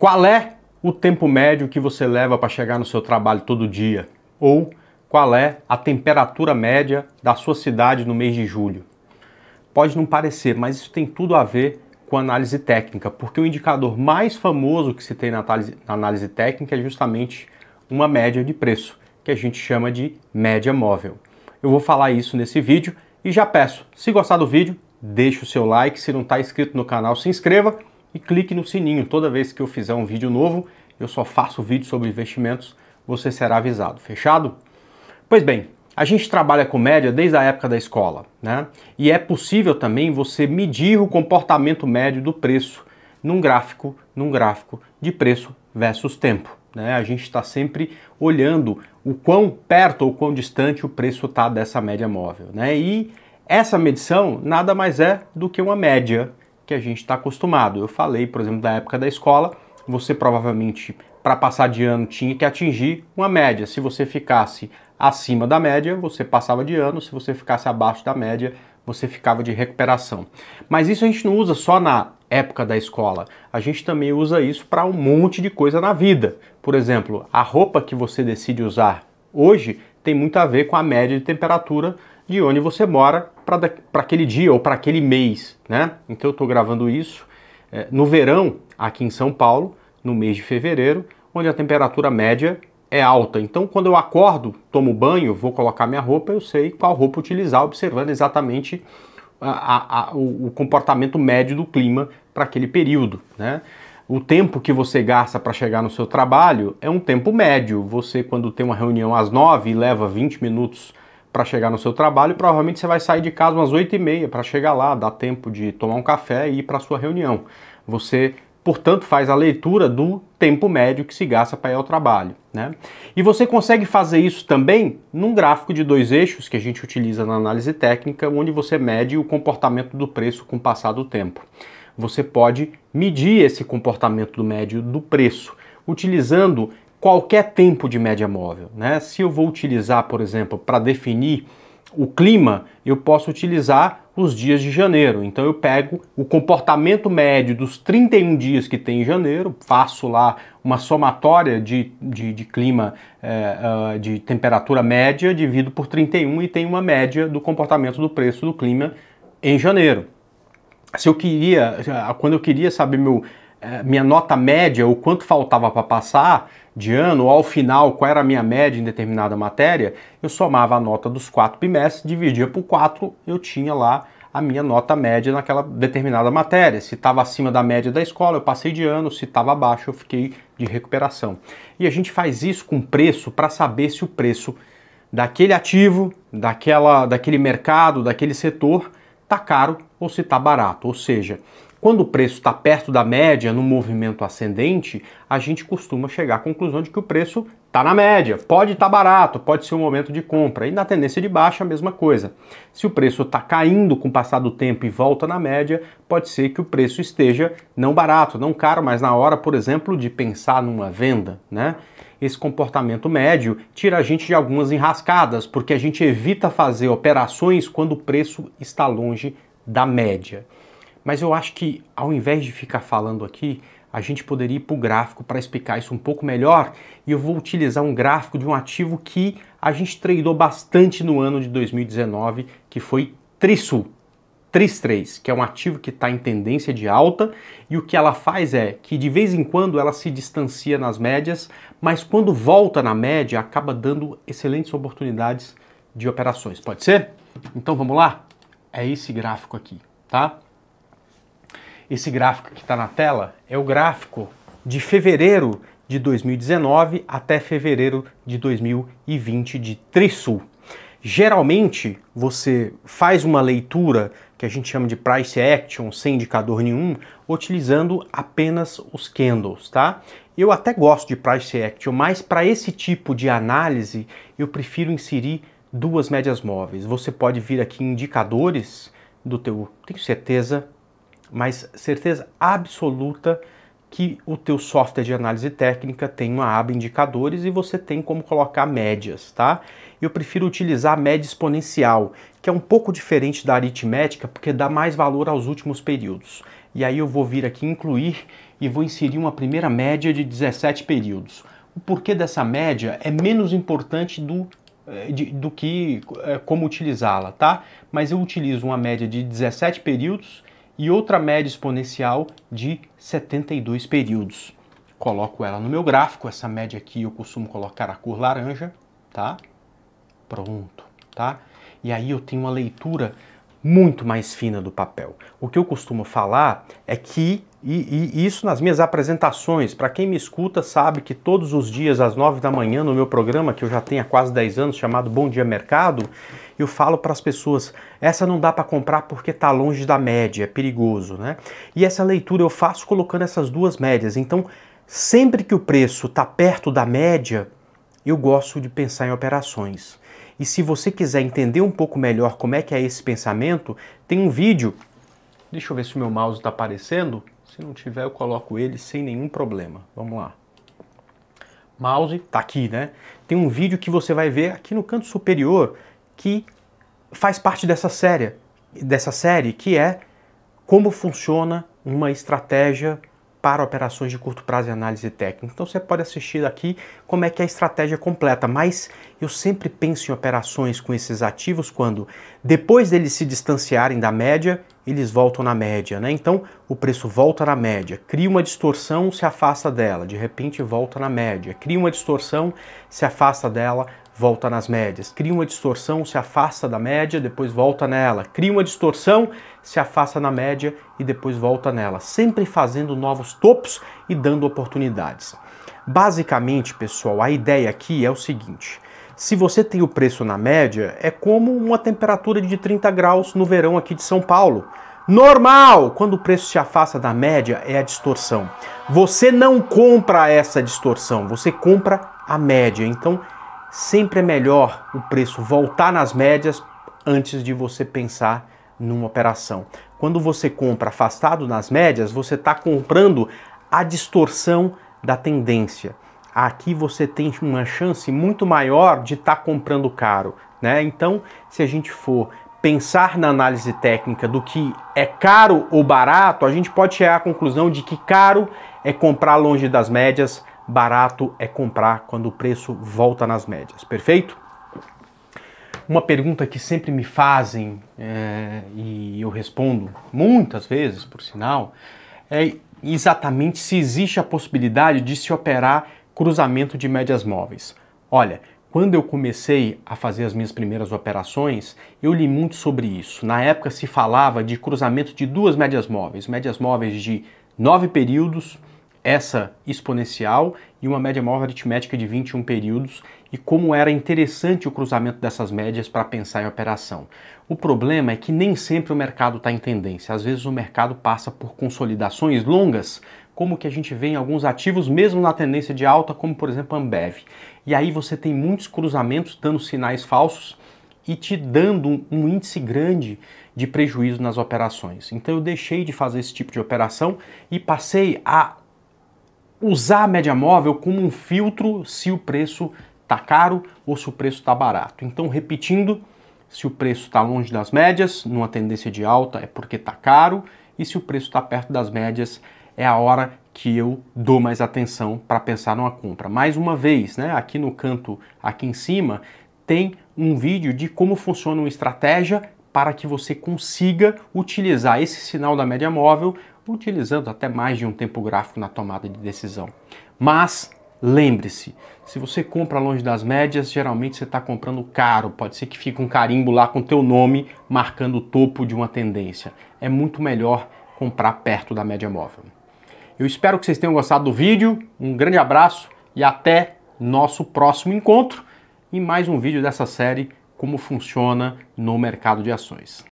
Qual é o tempo médio que você leva para chegar no seu trabalho todo dia? Ou qual é a temperatura média da sua cidade no mês de julho? Pode não parecer, mas isso tem tudo a ver com análise técnica, porque o indicador mais famoso que se tem na análise técnica é justamente uma média de preço, que a gente chama de média móvel. Eu vou falar isso nesse vídeo e já peço, se gostar do vídeo, deixe o seu like, se não está inscrito no canal, se inscreva e clique no sininho. Toda vez que eu fizer um vídeo novo, eu só faço vídeo sobre investimentos, você será avisado. Fechado? Pois bem, a gente trabalha com média desde a época da escola, né? E é possível também você medir o comportamento médio do preço num gráfico, num gráfico de preço versus tempo. Né? A gente está sempre olhando o quão perto ou quão distante o preço está dessa média móvel. Né? E essa medição nada mais é do que uma média que a gente está acostumado. Eu falei, por exemplo, da época da escola, você provavelmente para passar de ano tinha que atingir uma média. Se você ficasse acima da média, você passava de ano, se você ficasse abaixo da média, você ficava de recuperação. Mas isso a gente não usa só na época da escola, a gente também usa isso para um monte de coisa na vida. Por exemplo, a roupa que você decide usar hoje tem muito a ver com a média de temperatura de onde você mora para aquele dia ou para aquele mês, né? Então eu estou gravando isso é, no verão aqui em São Paulo, no mês de fevereiro, onde a temperatura média é alta. Então quando eu acordo, tomo banho, vou colocar minha roupa, eu sei qual roupa utilizar, observando exatamente a, a, a, o comportamento médio do clima para aquele período, né? O tempo que você gasta para chegar no seu trabalho é um tempo médio. Você, quando tem uma reunião às nove e leva 20 minutos para chegar no seu trabalho, provavelmente você vai sair de casa umas 8h30 para chegar lá, dar tempo de tomar um café e ir para a sua reunião. Você, portanto, faz a leitura do tempo médio que se gasta para ir ao trabalho. Né? E você consegue fazer isso também num gráfico de dois eixos que a gente utiliza na análise técnica, onde você mede o comportamento do preço com o passar do tempo. Você pode medir esse comportamento do médio do preço utilizando qualquer tempo de média móvel. Né? Se eu vou utilizar, por exemplo, para definir o clima, eu posso utilizar os dias de janeiro. Então eu pego o comportamento médio dos 31 dias que tem em janeiro, faço lá uma somatória de, de, de clima, é, de temperatura média, divido por 31 e tenho uma média do comportamento do preço do clima em janeiro. Se eu queria, ah, quando eu queria saber meu eh, minha nota média, o quanto faltava para passar de ano, ou ao final, qual era a minha média em determinada matéria, eu somava a nota dos quatro bimestres, dividia por quatro, eu tinha lá a minha nota média naquela determinada matéria. Se estava acima da média da escola, eu passei de ano, se estava abaixo, eu fiquei de recuperação. E a gente faz isso com preço para saber se o preço daquele ativo, daquela, daquele mercado, daquele setor, tá caro ou se tá barato. Ou seja, quando o preço está perto da média, no movimento ascendente, a gente costuma chegar à conclusão de que o preço está na média, pode estar tá barato, pode ser um momento de compra. E na tendência de baixa, a mesma coisa. Se o preço está caindo com o passar do tempo e volta na média, pode ser que o preço esteja não barato, não caro, mas na hora, por exemplo, de pensar numa venda, né? Esse comportamento médio tira a gente de algumas enrascadas, porque a gente evita fazer operações quando o preço está longe da média. Mas eu acho que ao invés de ficar falando aqui, a gente poderia ir para o gráfico para explicar isso um pouco melhor. E eu vou utilizar um gráfico de um ativo que a gente tradeou bastante no ano de 2019, que foi Trisul. TRIS3, que é um ativo que está em tendência de alta, e o que ela faz é que de vez em quando ela se distancia nas médias, mas quando volta na média acaba dando excelentes oportunidades de operações. Pode ser? Então vamos lá? É esse gráfico aqui, tá? Esse gráfico que está na tela é o gráfico de fevereiro de 2019 até fevereiro de 2020 de Trisul. Geralmente você faz uma leitura que a gente chama de price action sem indicador nenhum, utilizando apenas os candles, tá? Eu até gosto de price action, mas para esse tipo de análise eu prefiro inserir duas médias móveis. Você pode vir aqui em indicadores do teu, tenho certeza, mas certeza absoluta que o teu software de análise técnica tem uma aba indicadores e você tem como colocar médias, tá? Eu prefiro utilizar a média exponencial, que é um pouco diferente da aritmética, porque dá mais valor aos últimos períodos. E aí eu vou vir aqui incluir e vou inserir uma primeira média de 17 períodos. O porquê dessa média é menos importante do eh, de, do que eh, como utilizá-la, tá? Mas eu utilizo uma média de 17 períodos e outra média exponencial de 72 períodos. Coloco ela no meu gráfico, essa média aqui eu costumo colocar a cor laranja, tá? Pronto, tá? E aí eu tenho uma leitura muito mais fina do papel. O que eu costumo falar é que, e, e isso nas minhas apresentações, para quem me escuta sabe que todos os dias às 9 da manhã no meu programa, que eu já tenho há quase 10 anos, chamado Bom Dia Mercado, eu falo para as pessoas, essa não dá para comprar porque está longe da média, é perigoso, né? E essa leitura eu faço colocando essas duas médias. Então, sempre que o preço está perto da média, eu gosto de pensar em operações. E se você quiser entender um pouco melhor como é que é esse pensamento, tem um vídeo. Deixa eu ver se o meu mouse está aparecendo. Se não tiver, eu coloco ele sem nenhum problema. Vamos lá. Mouse está aqui, né? Tem um vídeo que você vai ver aqui no canto superior que faz parte dessa série, dessa série que é como funciona uma estratégia para operações de curto prazo e análise técnica. Então você pode assistir aqui como é que é a estratégia completa, mas eu sempre penso em operações com esses ativos quando depois deles se distanciarem da média, eles voltam na média, né? Então o preço volta na média, cria uma distorção, se afasta dela, de repente volta na média, cria uma distorção, se afasta dela, volta nas médias. Cria uma distorção, se afasta da média, depois volta nela. Cria uma distorção, se afasta na média e depois volta nela. Sempre fazendo novos topos e dando oportunidades. Basicamente, pessoal, a ideia aqui é o seguinte. Se você tem o preço na média, é como uma temperatura de 30 graus no verão aqui de São Paulo. Normal! Quando o preço se afasta da média, é a distorção. Você não compra essa distorção, você compra a média. Então, sempre é melhor o preço voltar nas médias antes de você pensar numa operação. Quando você compra afastado nas médias, você está comprando a distorção da tendência. Aqui você tem uma chance muito maior de estar tá comprando caro. Né? Então, se a gente for pensar na análise técnica do que é caro ou barato, a gente pode chegar à conclusão de que caro é comprar longe das médias, barato é comprar quando o preço volta nas médias, perfeito? Uma pergunta que sempre me fazem é, e eu respondo muitas vezes, por sinal, é exatamente se existe a possibilidade de se operar cruzamento de médias móveis. Olha, quando eu comecei a fazer as minhas primeiras operações, eu li muito sobre isso. Na época se falava de cruzamento de duas médias móveis, médias móveis de nove períodos, essa exponencial e uma média móvel aritmética de 21 períodos e como era interessante o cruzamento dessas médias para pensar em operação. O problema é que nem sempre o mercado está em tendência, às vezes o mercado passa por consolidações longas, como que a gente vê em alguns ativos mesmo na tendência de alta, como por exemplo a Ambev. E aí você tem muitos cruzamentos dando sinais falsos e te dando um índice grande de prejuízo nas operações. Então eu deixei de fazer esse tipo de operação e passei a usar a média móvel como um filtro se o preço está caro ou se o preço está barato. Então, repetindo, se o preço está longe das médias, numa tendência de alta, é porque está caro, e se o preço está perto das médias, é a hora que eu dou mais atenção para pensar numa compra. Mais uma vez, né, aqui no canto, aqui em cima, tem um vídeo de como funciona uma estratégia para que você consiga utilizar esse sinal da média móvel utilizando até mais de um tempo gráfico na tomada de decisão. Mas lembre-se, se você compra longe das médias, geralmente você está comprando caro. Pode ser que fique um carimbo lá com teu nome marcando o topo de uma tendência. É muito melhor comprar perto da média móvel. Eu espero que vocês tenham gostado do vídeo. Um grande abraço e até nosso próximo encontro em mais um vídeo dessa série como funciona no mercado de ações.